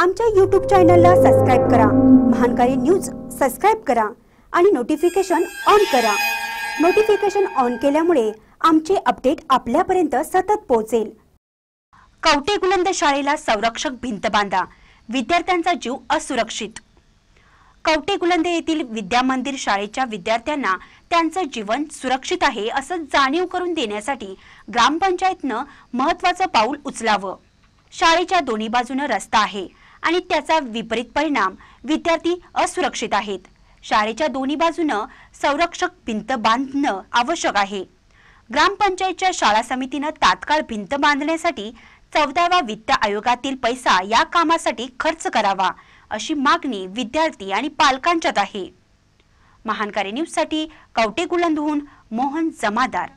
आमच्या यूट्यूब चॅनलला सबस्क्राईब करा महानकारी न्यूज सबस्क्राईब करा आणि नोटिफिकेशन ऑन करा नोटिफिकेशन ऑन केल्यामुळे आमचे अपडेट आपल्यापर्यंत सतत पोहोचेल कवटे गुलंद शाळेला संरक्षक भिंत बांधा विद्यार्थ्यांचा जीव असुरक्षित कवटे गुलंद येथील विद्यामंदिर शाळेच्या विद्यार्थ्यांना त्यांचं जीवन सुरक्षित आहे असं जाणीव करून देण्यासाठी ग्रामपंचायतनं महत्वाचं पाऊल उचलावं शाळेच्या दोन्ही बाजूनं रस्ता आहे आणि त्याचा विपरीत परिणाम विद्यार्थी असुरक्षित आहेत शाळेच्या दोन्ही बाजूनं संरक्षक भिंत बांधणं आवश्यक आहे ग्रामपंचायतच्या शाळा समितीनं तात्काळ भिंत बांधण्यासाठी चौदाव्या वित्त आयोगातील पैसा या कामासाठी खर्च करावा अशी मागणी विद्यार्थी आणि पालकांच्यात आहे महानकारी न्यूजसाठी कवटे गुलंदहून मोहन जमादार